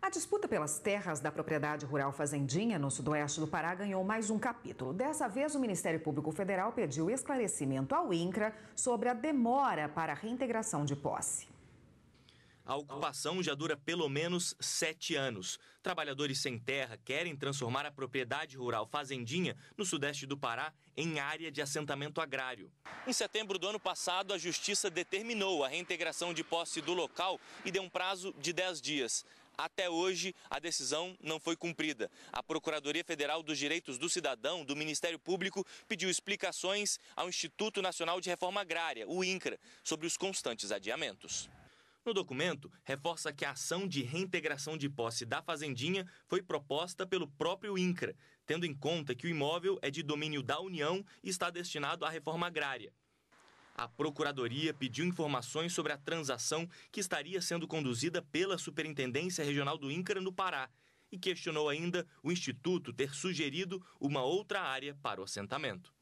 A disputa pelas terras da propriedade rural Fazendinha, no sudoeste do Pará, ganhou mais um capítulo. Dessa vez, o Ministério Público Federal pediu esclarecimento ao INCRA sobre a demora para a reintegração de posse. A ocupação já dura pelo menos sete anos. Trabalhadores sem terra querem transformar a propriedade rural Fazendinha, no sudeste do Pará, em área de assentamento agrário. Em setembro do ano passado, a Justiça determinou a reintegração de posse do local e deu um prazo de 10 dias. Até hoje, a decisão não foi cumprida. A Procuradoria Federal dos Direitos do Cidadão, do Ministério Público, pediu explicações ao Instituto Nacional de Reforma Agrária, o INCRA, sobre os constantes adiamentos. No documento, reforça que a ação de reintegração de posse da Fazendinha foi proposta pelo próprio INCRA, tendo em conta que o imóvel é de domínio da União e está destinado à reforma agrária. A Procuradoria pediu informações sobre a transação que estaria sendo conduzida pela Superintendência Regional do INCRA no Pará e questionou ainda o Instituto ter sugerido uma outra área para o assentamento.